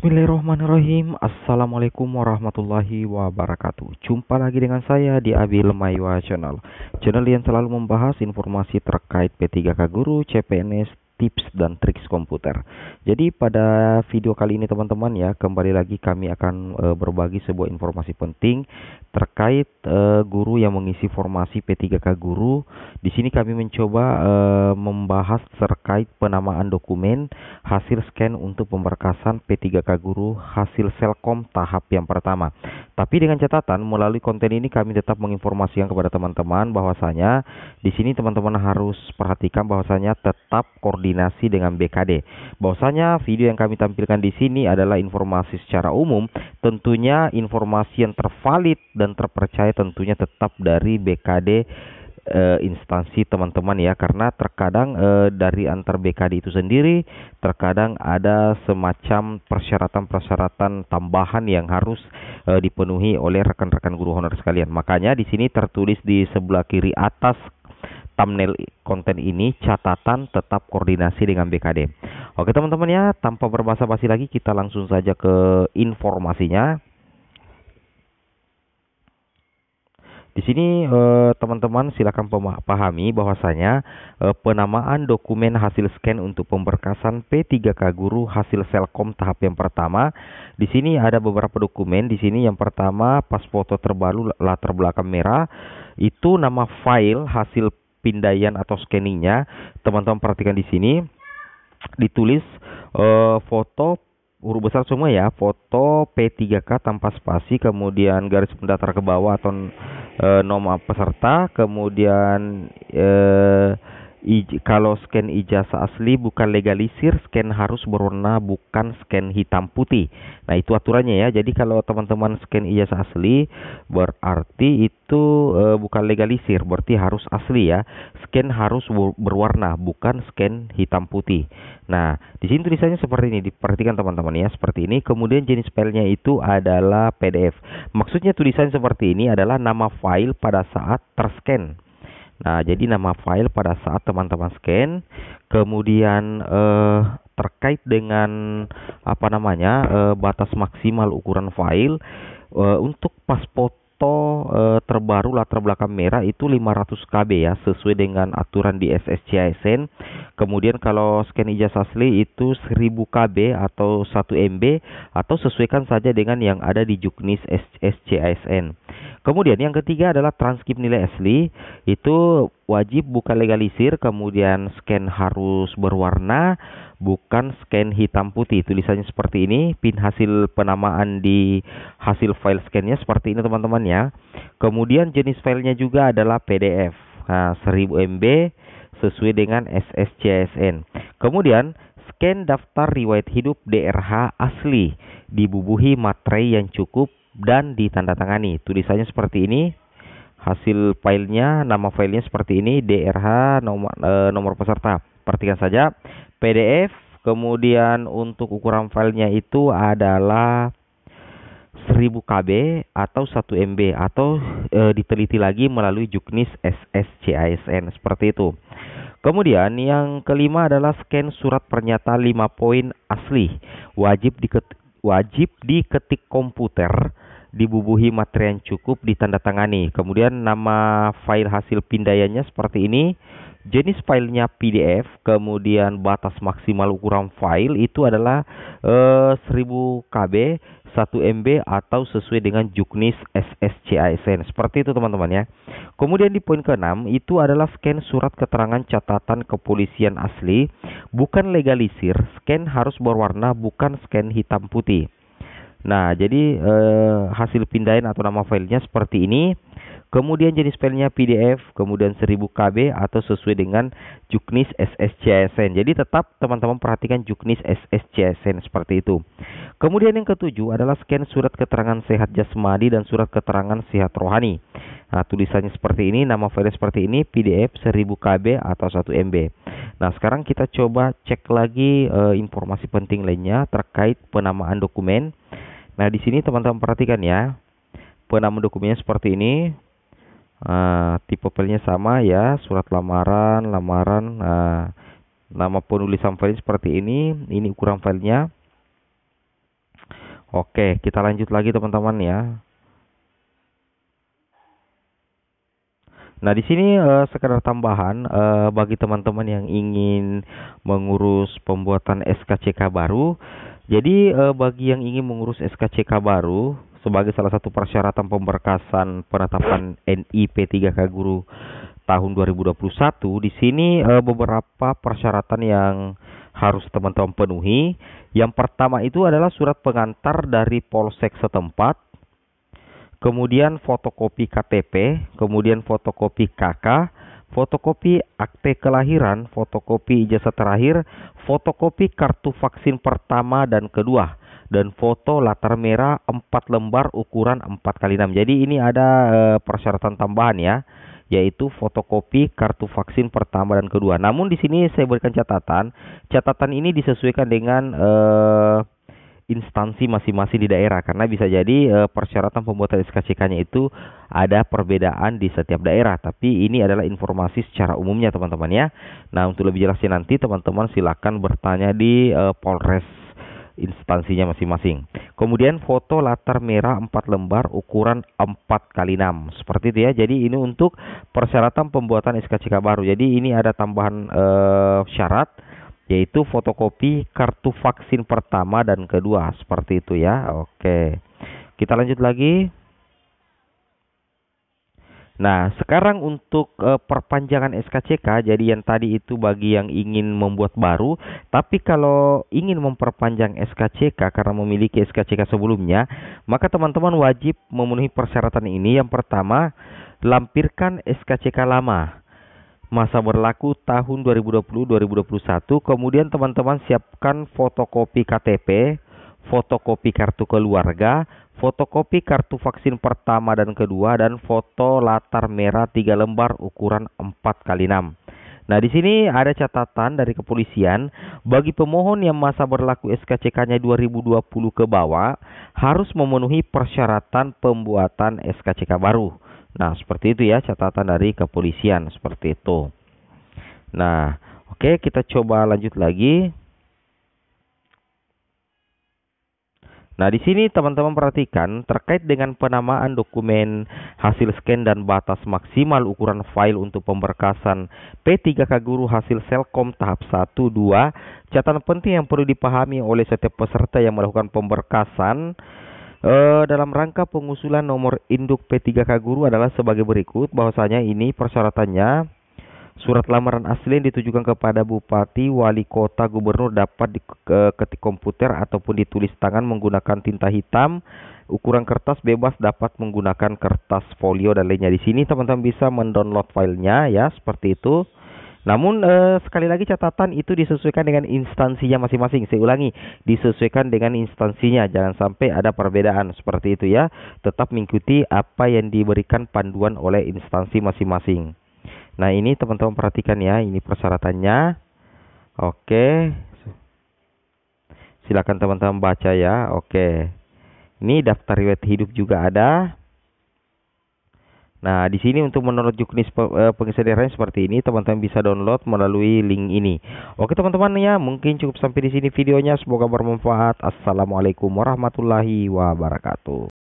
Bismillahirrahmanirrahim Assalamualaikum warahmatullahi wabarakatuh Jumpa lagi dengan saya di Abi Lemaywa Channel Channel yang selalu membahas informasi terkait P3K Guru, CPNS, tips dan triks komputer. Jadi pada video kali ini teman-teman ya, kembali lagi kami akan e, berbagi sebuah informasi penting terkait e, guru yang mengisi formasi P3K guru. Di sini kami mencoba e, membahas terkait penamaan dokumen hasil scan untuk pemberkasan P3K guru hasil Selkom tahap yang pertama. Tapi dengan catatan melalui konten ini kami tetap menginformasikan kepada teman-teman bahwasanya di sini teman-teman harus perhatikan bahwasanya tetap koordinasi koordinasi dengan BKD. Bahwasanya video yang kami tampilkan di sini adalah informasi secara umum, tentunya informasi yang tervalid dan terpercaya tentunya tetap dari BKD eh, instansi teman-teman ya karena terkadang eh, dari antar BKD itu sendiri terkadang ada semacam persyaratan-persyaratan tambahan yang harus eh, dipenuhi oleh rekan-rekan guru honor sekalian. Makanya di sini tertulis di sebelah kiri atas thumbnail konten ini catatan tetap koordinasi dengan BKD. Oke teman-teman ya, tanpa berbasa-basi lagi kita langsung saja ke informasinya. Di sini eh, teman-teman eh, silakan pahami bahwasanya eh, penamaan dokumen hasil scan untuk pemberkasan P3K Guru hasil Selkom tahap yang pertama. Di sini ada beberapa dokumen. Di sini yang pertama pas foto terbaru latar belakang merah itu nama file hasil pindaian atau scanningnya teman-teman perhatikan di sini ditulis uh, foto huruf besar semua ya foto P3K tanpa spasi kemudian garis pendatar ke bawah atau uh, nomor peserta kemudian uh, kalau scan ijazah asli bukan legalisir, scan harus berwarna bukan scan hitam putih. Nah, itu aturannya ya. Jadi kalau teman-teman scan ijazah asli berarti itu e, bukan legalisir, berarti harus asli ya. Scan harus berwarna bukan scan hitam putih. Nah, di sini tulisannya seperti ini, diperhatikan teman-teman ya, seperti ini. Kemudian jenis filenya itu adalah PDF. Maksudnya tulisan seperti ini adalah nama file pada saat terscan Nah, jadi nama file pada saat teman-teman scan, kemudian eh, terkait dengan apa namanya eh, batas maksimal ukuran file eh, untuk pas foto eh, terbaru latar belakang merah itu 500 KB ya, sesuai dengan aturan di SSCISN. Kemudian kalau scan ijazah asli itu 1000 KB atau 1 MB atau sesuaikan saja dengan yang ada di Juknis SSCISN. Kemudian yang ketiga adalah transkrip nilai asli itu wajib bukan legalisir, kemudian scan harus berwarna, bukan scan hitam putih. Tulisannya seperti ini, pin hasil penamaan di hasil file scannya seperti ini teman-teman ya. Kemudian jenis filenya juga adalah PDF, nah, 1000 MB sesuai dengan SSCSN. Kemudian scan daftar riwayat hidup DRH asli dibubuhi materai yang cukup dan ditandatangani. Tulisannya seperti ini. Hasil filenya, nama filenya seperti ini, DRH nomor e, nomor peserta. Perhatikan saja PDF, kemudian untuk ukuran filenya itu adalah 1000 KB atau 1 MB atau e, diteliti lagi melalui Juknis SSCISN seperti itu. Kemudian yang kelima adalah scan surat pernyataan 5 poin asli wajib diketik, wajib diketik komputer dibubuhi materi yang cukup ditandatangani. Kemudian nama file hasil pindaiannya seperti ini. Jenis filenya PDF, kemudian batas maksimal ukuran file itu adalah eh, 1000 KB, 1 MB atau sesuai dengan juknis SSCISN. Seperti itu teman-teman ya. Kemudian di poin ke-6 itu adalah scan surat keterangan catatan kepolisian asli, bukan legalisir. Scan harus berwarna bukan scan hitam putih. Nah, jadi eh, hasil pindahin atau nama filenya seperti ini. Kemudian jenis filenya PDF, kemudian 1000 KB atau sesuai dengan juknis SSCSN. Jadi tetap teman-teman perhatikan juknis SSCSN seperti itu. Kemudian yang ketujuh adalah scan surat keterangan sehat jasmani dan surat keterangan sehat rohani. Nah, tulisannya seperti ini, nama file seperti ini, PDF 1000 KB atau 1 MB. Nah, sekarang kita coba cek lagi e, informasi penting lainnya terkait penamaan dokumen. Nah, di sini teman-teman perhatikan ya. Penamaan dokumennya seperti ini. Uh, tipe filenya sama ya, surat lamaran, lamaran, uh, nama penulisan file seperti ini, ini ukuran filenya. Oke, kita lanjut lagi teman-teman ya. Nah, di sini uh, eh, sekedar tambahan uh, bagi teman-teman yang ingin mengurus pembuatan SKCK baru, jadi eh, bagi yang ingin mengurus SKCK baru sebagai salah satu persyaratan pemberkasan penetapan NIP 3 k guru tahun 2021 di sini eh, beberapa persyaratan yang harus teman-teman penuhi. Yang pertama itu adalah surat pengantar dari polsek setempat, kemudian fotokopi KTP, kemudian fotokopi KK, fotokopi akte kelahiran, fotokopi ijazah terakhir, fotokopi kartu vaksin pertama dan kedua, dan foto latar merah 4 lembar ukuran 4 kali 6. Jadi ini ada eh, persyaratan tambahan ya, yaitu fotokopi kartu vaksin pertama dan kedua. Namun di sini saya berikan catatan, catatan ini disesuaikan dengan eh, instansi masing-masing di daerah karena bisa jadi eh, persyaratan pembuatan SKCK-nya itu ada perbedaan di setiap daerah tapi ini adalah informasi secara umumnya teman-teman ya. Nah, untuk lebih jelasnya nanti teman-teman silakan bertanya di eh, Polres instansinya masing-masing. Kemudian foto latar merah 4 lembar ukuran 4 kali 6 seperti itu ya. Jadi ini untuk persyaratan pembuatan SKCK baru. Jadi ini ada tambahan e, syarat yaitu fotokopi kartu vaksin pertama dan kedua seperti itu ya. Oke. Kita lanjut lagi. Nah, sekarang untuk e, perpanjangan SKCK, jadi yang tadi itu bagi yang ingin membuat baru, tapi kalau ingin memperpanjang SKCK karena memiliki SKCK sebelumnya, maka teman-teman wajib memenuhi persyaratan ini. Yang pertama, lampirkan SKCK lama masa berlaku tahun 2020-2021. Kemudian teman-teman siapkan fotokopi KTP, fotokopi kartu keluarga, fotokopi kartu vaksin pertama dan kedua, dan foto latar merah tiga lembar ukuran 4x6. Nah, di sini ada catatan dari kepolisian, bagi pemohon yang masa berlaku SKCK-nya 2020 ke bawah harus memenuhi persyaratan pembuatan SKCK baru. Nah, seperti itu ya catatan dari kepolisian seperti itu. Nah, oke okay, kita coba lanjut lagi. Nah, di sini teman-teman perhatikan terkait dengan penamaan dokumen hasil scan dan batas maksimal ukuran file untuk pemberkasan P3K Guru hasil Selkom tahap 1 2. Catatan penting yang perlu dipahami oleh setiap peserta yang melakukan pemberkasan E, dalam rangka pengusulan nomor induk P3K guru adalah sebagai berikut bahwasanya ini persyaratannya surat lamaran asli yang ditujukan kepada bupati, wali kota, gubernur dapat diketik komputer ataupun ditulis tangan menggunakan tinta hitam. Ukuran kertas bebas dapat menggunakan kertas folio dan lainnya. Di sini teman-teman bisa mendownload filenya ya seperti itu. Namun eh, sekali lagi catatan itu disesuaikan dengan instansinya masing-masing. Saya ulangi, disesuaikan dengan instansinya. Jangan sampai ada perbedaan seperti itu ya. Tetap mengikuti apa yang diberikan panduan oleh instansi masing-masing. Nah, ini teman-teman perhatikan ya, ini persyaratannya. Oke. Silakan teman-teman baca ya. Oke. Ini daftar riwayat hidup juga ada. Nah, di sini untuk menurut juknis pengesedaran eh, seperti ini, teman-teman bisa download melalui link ini. Oke, teman-teman ya, mungkin cukup sampai di sini videonya. Semoga bermanfaat. Assalamualaikum warahmatullahi wabarakatuh.